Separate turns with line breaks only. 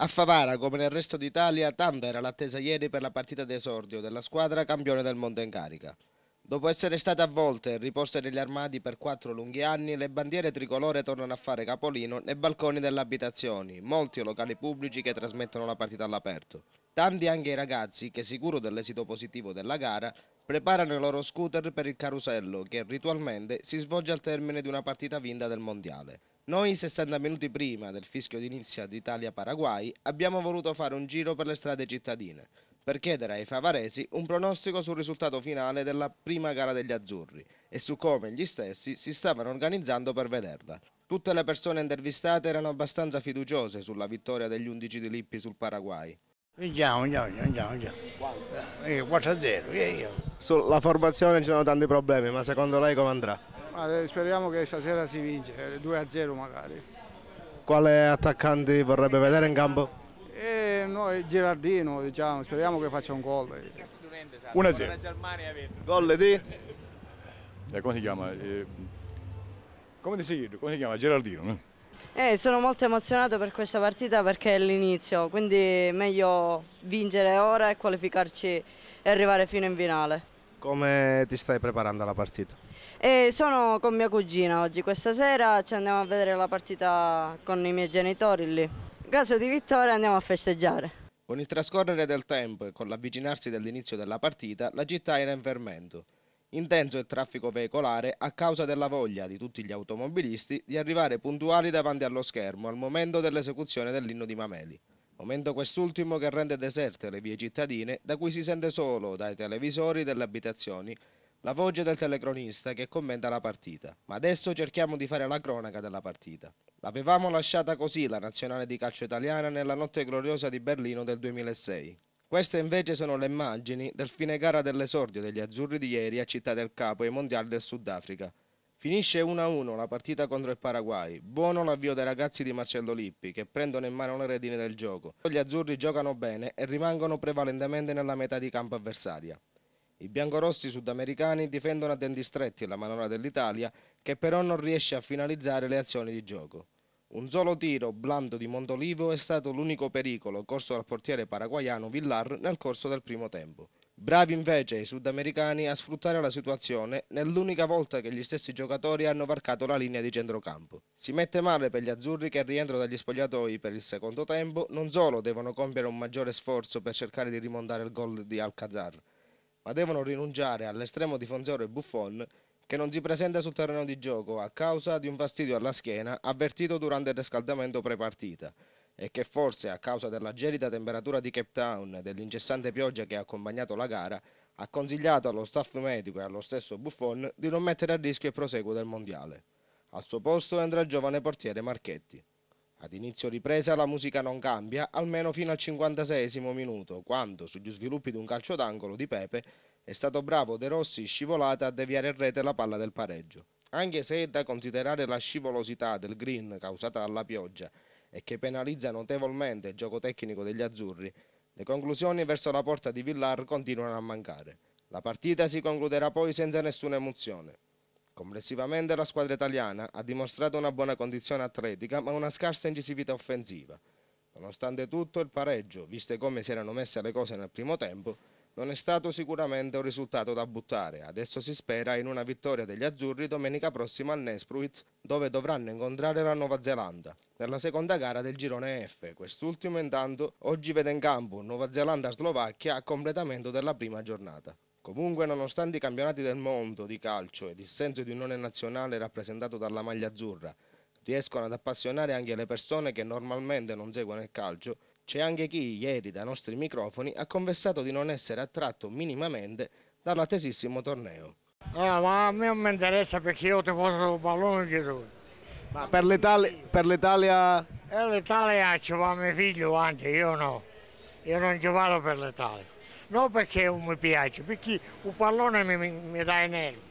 A Favara, come nel resto d'Italia, tanta era l'attesa ieri per la partita d'esordio della squadra campione del mondo in carica. Dopo essere state avvolte e riposte negli armadi per quattro lunghi anni, le bandiere tricolore tornano a fare capolino nei balconi delle abitazioni, molti locali pubblici che trasmettono la partita all'aperto. Tanti anche i ragazzi che, sicuro dell'esito positivo della gara, preparano i loro scooter per il carusello che ritualmente si svolge al termine di una partita vinta del mondiale. Noi 60 minuti prima del fischio d'inizio ditalia paraguay abbiamo voluto fare un giro per le strade cittadine per chiedere ai favaresi un pronostico sul risultato finale della prima gara degli azzurri e su come gli stessi si stavano organizzando per vederla. Tutte le persone intervistate erano abbastanza fiduciose sulla vittoria degli 11 di Lippi sul Paraguay. Andiamo, andiamo, andiamo, andiamo. 4-0. Eh, sulla formazione ci sono tanti problemi, ma secondo lei come andrà? Ma eh, speriamo che stasera si vince, 2-0 eh, magari. Quale attaccante vorrebbe vedere in campo? Eh, noi Girardino, diciamo, speriamo che faccia un gol. 1-0. Gol di? Eh, eh, come si chiama? come, si, come si chiama? Girardino. No? Eh, sono molto emozionato per questa partita perché è l'inizio, quindi meglio vincere ora e qualificarci e arrivare fino in finale. Come ti stai preparando alla partita? Eh, sono con mia cugina oggi, questa sera ci andiamo a vedere la partita con i miei genitori lì. In caso di vittoria andiamo a festeggiare. Con il trascorrere del tempo e con l'avvicinarsi dell'inizio della partita, la città era in fermento. Intenso il traffico veicolare a causa della voglia di tutti gli automobilisti di arrivare puntuali davanti allo schermo al momento dell'esecuzione dell'inno di Mameli. Momento quest'ultimo che rende deserte le vie cittadine da cui si sente solo dai televisori delle abitazioni la voce del telecronista che commenta la partita. Ma adesso cerchiamo di fare la cronaca della partita. L'avevamo lasciata così la nazionale di calcio italiana nella notte gloriosa di Berlino del 2006. Queste invece sono le immagini del fine gara dell'esordio degli azzurri di ieri a Città del Capo ai mondiali del Sudafrica, Finisce 1-1 la partita contro il Paraguay. Buono l'avvio dei ragazzi di Marcello Lippi che prendono in mano le redini del gioco. Gli azzurri giocano bene e rimangono prevalentemente nella metà di campo avversaria. I biancorossi sudamericani difendono a denti stretti la manovra dell'Italia che però non riesce a finalizzare le azioni di gioco. Un solo tiro blando di Montolivo è stato l'unico pericolo corso dal portiere paraguayano Villar nel corso del primo tempo. Bravi invece i sudamericani a sfruttare la situazione nell'unica volta che gli stessi giocatori hanno varcato la linea di centrocampo. Si mette male per gli azzurri che al rientro dagli spogliatoi per il secondo tempo non solo devono compiere un maggiore sforzo per cercare di rimontare il gol di Alcazar, ma devono rinunciare all'estremo difensore Buffon che non si presenta sul terreno di gioco a causa di un fastidio alla schiena avvertito durante il riscaldamento prepartita e che forse a causa della gelida temperatura di Cape Town e dell'incessante pioggia che ha accompagnato la gara ha consigliato allo staff medico e allo stesso Buffon di non mettere a rischio il proseguo del mondiale. Al suo posto andrà il giovane portiere Marchetti. Ad inizio ripresa la musica non cambia, almeno fino al 56 minuto, quando, sugli sviluppi di un calcio d'angolo di Pepe, è stato bravo De Rossi scivolata a deviare in rete la palla del pareggio. Anche se è da considerare la scivolosità del green causata dalla pioggia e che penalizza notevolmente il gioco tecnico degli azzurri, le conclusioni verso la porta di Villar continuano a mancare. La partita si concluderà poi senza nessuna emozione. Complessivamente la squadra italiana ha dimostrato una buona condizione atletica ma una scarsa incisività offensiva. Nonostante tutto il pareggio, viste come si erano messe le cose nel primo tempo, non è stato sicuramente un risultato da buttare, adesso si spera in una vittoria degli azzurri domenica prossima al Nespruit, dove dovranno incontrare la Nuova Zelanda, nella seconda gara del girone F. Quest'ultimo intanto oggi vede in campo Nuova Zelanda-Slovacchia a completamento della prima giornata. Comunque, nonostante i campionati del mondo di calcio e il senso di unione nazionale rappresentato dalla maglia azzurra, riescono ad appassionare anche le persone che normalmente non seguono il calcio, c'è anche chi ieri dai nostri microfoni ha confessato di non essere attratto minimamente dall'attesissimo torneo. Ah, ma a me non mi interessa perché io ti faccio il pallone dietro. Ma per l'Italia? Per l'Italia ci va mio figlio avanti, io no. Io non ci vado per l'Italia. Non perché non mi piace, perché il pallone mi, mi, mi dà i nervi.